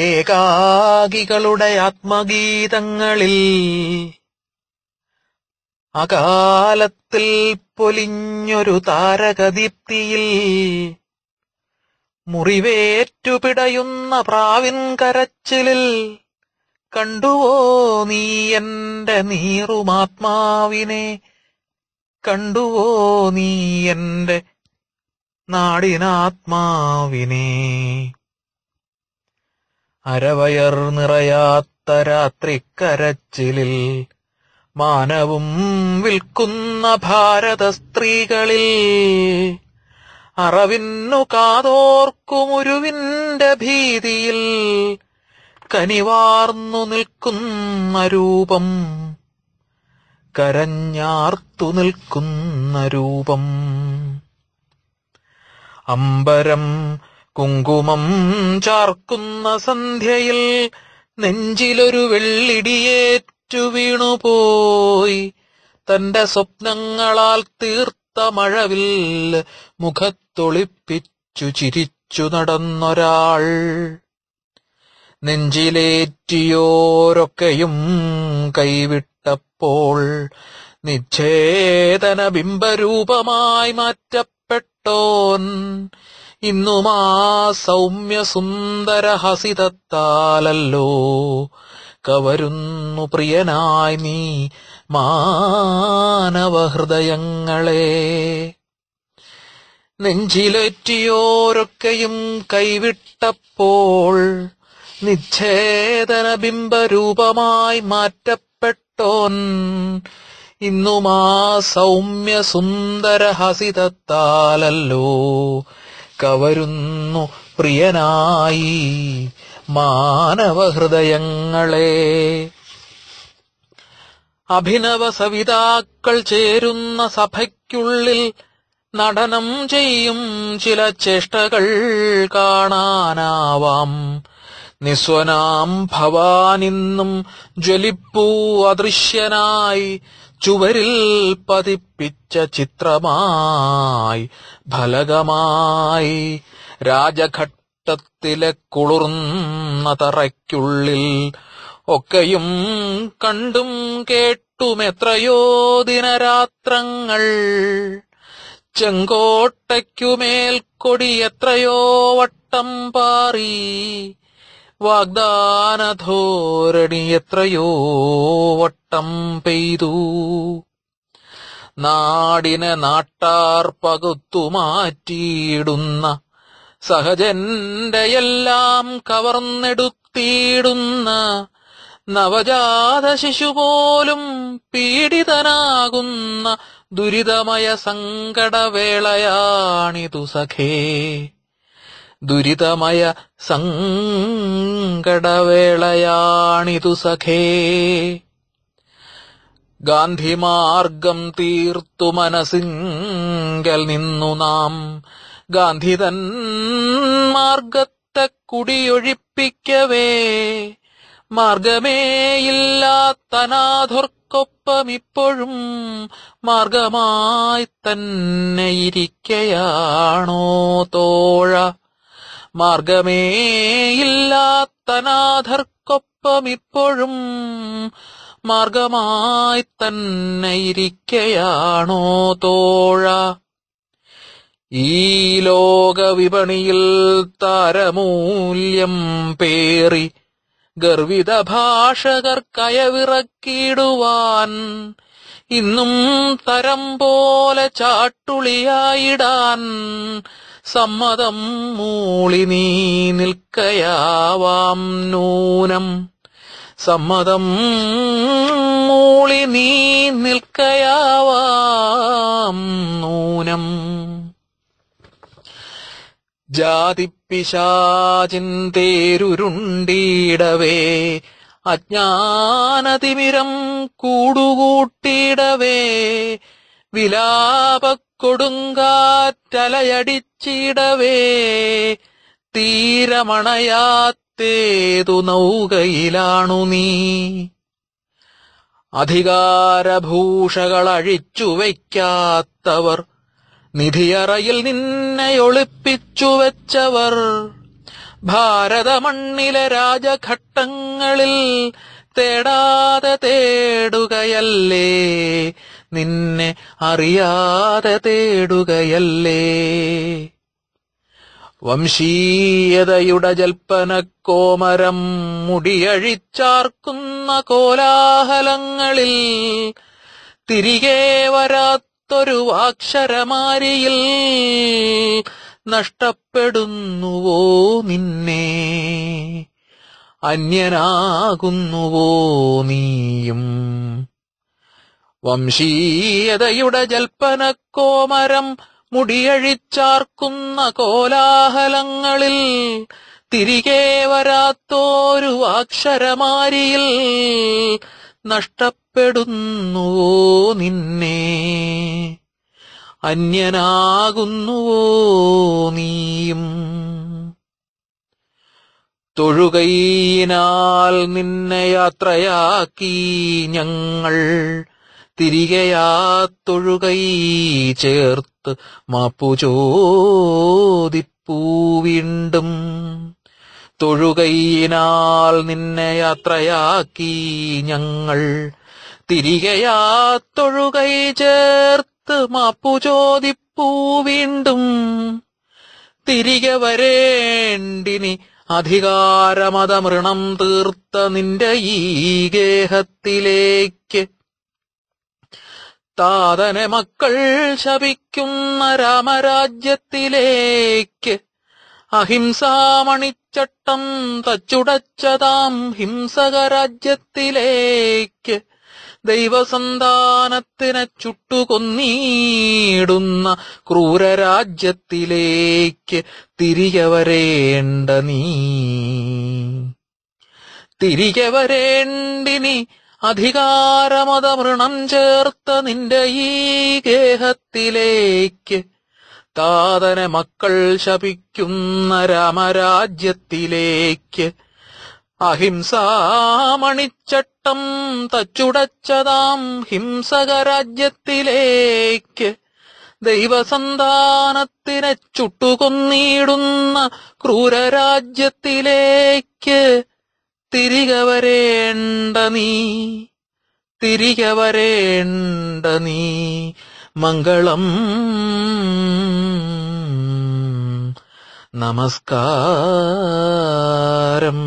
ഏകാഗികളുടെ ആത്മഗീതങ്ങളിൽ അകാലത്തിൽ പൊലിഞ്ഞൊരു താരകദീപ്തിയിൽ മുറിവേറ്റുപിടയുന്ന പ്രാവിൻ കരച്ചിലിൽ കണ്ടുവോ നീ എന്റെ നീറുമാത്മാവിനെ കണ്ടുവോ നീ എന്റെ നാടിനാത്മാവിനെ അരവയർ നിറയാത്ത രാത്രിക്കരച്ചിലിൽ മാനവും വിൽക്കുന്ന ഭാരത സ്ത്രീകളിൽ അറവിന്നു കാതോർക്കുമുരുവിന്റെ ഭീതിയിൽ കനിവാർന്നു നിൽക്കുന്ന രൂപം കരഞ്ഞാർത്തു നിൽക്കുന്ന രൂപം അമ്പരം കുങ്കുമം ചാർക്കുന്ന സന്ധ്യയിൽ നെഞ്ചിലൊരു വെള്ളിടിയേറ്റു വീണുപോയി തന്റെ സ്വപ്നങ്ങളാൽ തീർത്ത മഴവിൽ മുഖത്തൊളിപ്പിച്ചു ചിരിച്ചു നടന്നൊരാൾ നെഞ്ചിലേറ്റിയോരൊക്കെയും കൈവിട്ടപ്പോൾ നിച്ഛേദന ബിംബരൂപമായി മാറ്റപ്പെട്ടോൻ ഇന്നുമാ സൗമ്യസുന്ദരഹസിതത്താലല്ലോ കവരുന്നു പ്രിയനായി നീ മാനവഹൃദയങ്ങളെ നെഞ്ചിലേറ്റിയോരൊക്കെയും കൈവിട്ടപ്പോൾ നിച്ഛേദന ബിംബരൂപമായി മാറ്റപ്പെട്ടോൻ ഇന്നുമാ സൗമ്യസുന്ദരഹസിതത്താലല്ലോ കവരുന്നു പ്രിയനായി മാനവഹൃദയങ്ങളെ അഭിനവ സവിതാക്കൾ ചേരുന്ന സഭയ്ക്കുള്ളിൽ നടനം ചെയ്യും ചില ചേഷ്ടകൾ കാണാനാവാം നിസ്വനാം ഭവാനിന്നും ജ്വലിപ്പൂ അദൃശ്യനായി ചുവരിൽ പതിപ്പിച്ച ചിത്രമായി ഫലകമായി രാജഘട്ടത്തിലെ കുളിർന്ന തറയ്ക്കുള്ളിൽ ഒക്കെയും കണ്ടും കേട്ടുമെത്രയോ ദിനരാത്രങ്ങൾ ചെങ്കോട്ടയ്ക്കുമേൽ കൊടി എത്രയോ വട്ടം പാറി വാഗ്ദാനധോരണി എത്രയോ വട്ടം പെയ്തു നാടിനെ നാട്ടാർ പകുത്തു മാറ്റിയിടുന്ന സഹജന്റെ എല്ലാം കവർന്നെടുത്തിയിടുന്ന നവജാത ശിശു പോലും പീഡിതനാകുന്ന ദുരിതമയ സങ്കടവേളയാണിതു സഖേ ദുരിതമയ സങ്കടവേളയാണിതു സഖേ ഗാന്ധിമാർഗം തീർത്തു മനസിങ്കൽ നിന്നു നാം ഗാന്ധിതൻ മാർഗത്തെ കുടിയൊഴിപ്പിക്കവേ മാർഗമേയില്ലാത്തനാഥുർക്കൊപ്പമിപ്പോഴും മാർഗമായി തന്നെ ഇരിക്കയാണോ തോഴ മാർഗമേ ഇല്ലാത്തനാഥർക്കൊപ്പമിപ്പോഴും മാർഗമായി തന്നെ ഇരിക്കയാണോ തോഴ ഈ ലോകവിപണിയിൽ താരമൂല്യം പേറി ഗർവിത ഭാഷകർ കയവിറക്കിയിടുവാൻ ഇന്നും തരം പോലെ ചാട്ടുളിയായിടാൻ സമ്മതം മൂളി നീ നിൽക്കയാവാം നൂനം സമ്മതം മൂളി നീ നിൽക്കയാവാം നൂനം ജാതിപ്പിശാചിന്തേരുരുണ്ടീടവേ അജ്ഞാനതിമിരം കൂടുകൂട്ടിയിടവേ വിലാപക്കൊടുങ്കാറ്റലയടി ചീടവേ തീരമണയാത്തേതു നൗകയിലാണു നീ അധികാരഭൂഷകളഴിച്ചു വയ്ക്കാത്തവർ നിധിയറയിൽ നിന്നെ ഒളിപ്പിച്ചു വെച്ചവർ ഭാരതമണ്ണിലെ രാജഘട്ടങ്ങളിൽ തേടാതെ തേടുകയല്ലേ നിന്നെ അറിയാതെ തേടുകയല്ലേ വംശീയതയുടെ ജൽപ്പനക്കോമരം മുടിയഴിച്ചാർക്കുന്ന കോലാഹലങ്ങളിൽ തിരികെ വരാത്തൊരു അക്ഷരമാരിയിൽ നഷ്ടപ്പെടുന്നുവോ നിന്നെ അന്യനാകുന്നുവോ നീയും വംശീയതയുടെ ജൽപ്പനക്കോമരം മുടിയഴിച്ചാർക്കുന്ന കോലാഹലങ്ങളിൽ തിരികെ വരാത്തോരു അക്ഷരമാരിയിൽ നഷ്ടപ്പെടുന്നുവോ നിന്നെ അന്യനാകുന്നുവോ നീയും തൊഴുകൈയിനാൽ നിന്നെ യാത്രയാക്കി ഞങ്ങൾ തിരികെയാ തൊഴുകൈ ചേർത്ത് മാപ്പു ചോദിപ്പൂ വീണ്ടും തൊഴുകൈയിനാൽ നിന്നെ യാത്രയാക്കി ഞങ്ങൾ തിരികെയാ തൊഴുകൈ ചേർത്ത് മാപ്പു ചോദിപ്പൂ വീണ്ടും തിരികെ വരേണ്ടിനി അധികാരമതമൃണം തീർത്ത നിന്റെ ഈ ഗേഹത്തിലേക്ക് താതനെ മക്കൾ ശപിക്കുന്ന രാമരാജ്യത്തിലേക്ക് അഹിംസാമണിച്ചട്ടം തച്ചുടച്ചതാം ഹിംസകരാജ്യത്തിലേക്ക് ദൈവസന്താനത്തിനെ ചുട്ടുകൊന്നീടുന്ന ക്രൂരരാജ്യത്തിലേക്ക് തിരികെ വരേണ്ട നീ തിരികെ വരേണ്ടിനി അധികാരമതമൃണം ചേർത്ത നിന്റെ ഈ ഗേഹത്തിലേക്ക് താതന മക്കൾ ശപിക്കുന്ന രാമരാജ്യത്തിലേക്ക് അഹിംസാമണിച്ചട്ടം തച്ചുടച്ചതാം ഹിംസകരാജ്യത്തിലേക്ക് ദൈവസന്താനത്തിനെ ചുട്ടുകൊന്നിടുന്ന ക്രൂരരാജ്യത്തിലേക്ക് തിരികെ വരേണ്ട നീ തിരികെ വരേണ്ട നീ മംഗളം നമസ്കാരം